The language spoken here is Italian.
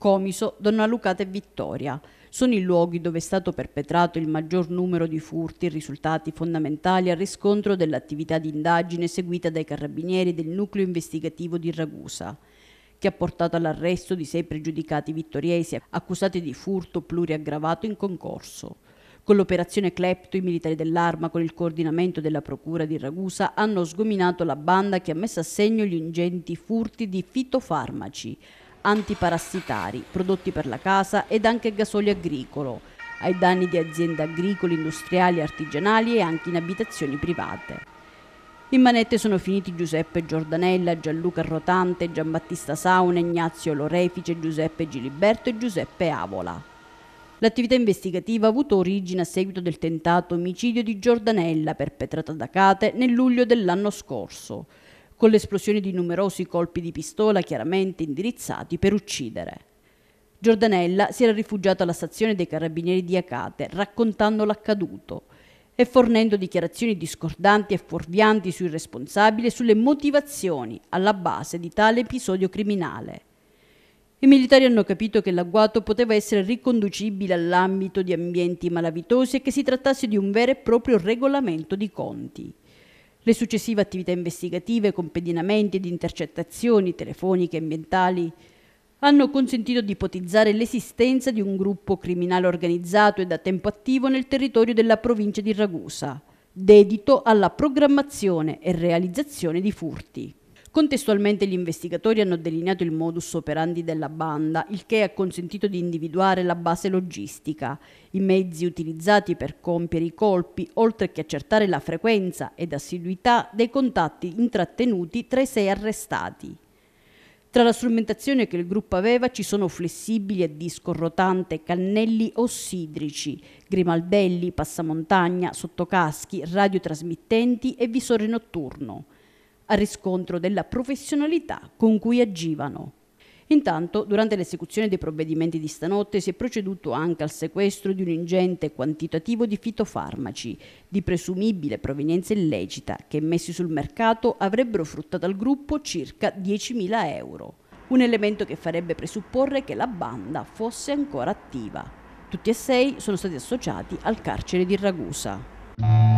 Comiso, Donna Lucata e Vittoria. Sono i luoghi dove è stato perpetrato il maggior numero di furti, risultati fondamentali al riscontro dell'attività di indagine seguita dai carabinieri del nucleo investigativo di Ragusa che ha portato all'arresto di sei pregiudicati vittoriesi accusati di furto pluriaggravato in concorso. Con l'operazione Clepto i militari dell'arma con il coordinamento della Procura di Ragusa hanno sgominato la banda che ha messo a segno gli ingenti furti di fitofarmaci, antiparassitari, prodotti per la casa ed anche gasolio agricolo, ai danni di aziende agricole, industriali, artigianali e anche in abitazioni private. In manette sono finiti Giuseppe Giordanella, Gianluca Rotante, Giambattista Sauna, Ignazio Lorefice, Giuseppe Giliberto e Giuseppe Avola. L'attività investigativa ha avuto origine a seguito del tentato omicidio di Giordanella perpetrato da Cate nel luglio dell'anno scorso con l'esplosione di numerosi colpi di pistola chiaramente indirizzati per uccidere. Giordanella si era rifugiato alla stazione dei carabinieri di Acate raccontando l'accaduto e fornendo dichiarazioni discordanti e fuorvianti sui responsabili e sulle motivazioni alla base di tale episodio criminale. I militari hanno capito che l'agguato poteva essere riconducibile all'ambito di ambienti malavitosi e che si trattasse di un vero e proprio regolamento di conti. Le successive attività investigative, con pedinamenti ed intercettazioni telefoniche e ambientali, hanno consentito di ipotizzare l'esistenza di un gruppo criminale organizzato e da tempo attivo nel territorio della provincia di Ragusa, dedito alla programmazione e realizzazione di furti. Contestualmente gli investigatori hanno delineato il modus operandi della banda, il che ha consentito di individuare la base logistica, i mezzi utilizzati per compiere i colpi, oltre che accertare la frequenza ed assiduità dei contatti intrattenuti tra i sei arrestati. Tra la strumentazione che il gruppo aveva ci sono flessibili a disco rotante, cannelli ossidrici, grimaldelli, passamontagna, sottocaschi, radiotrasmittenti e visore notturno a riscontro della professionalità con cui agivano. Intanto, durante l'esecuzione dei provvedimenti di stanotte si è proceduto anche al sequestro di un ingente quantitativo di fitofarmaci di presumibile provenienza illecita che messi sul mercato avrebbero fruttato al gruppo circa 10.000 euro, un elemento che farebbe presupporre che la banda fosse ancora attiva. Tutti e sei sono stati associati al carcere di Ragusa.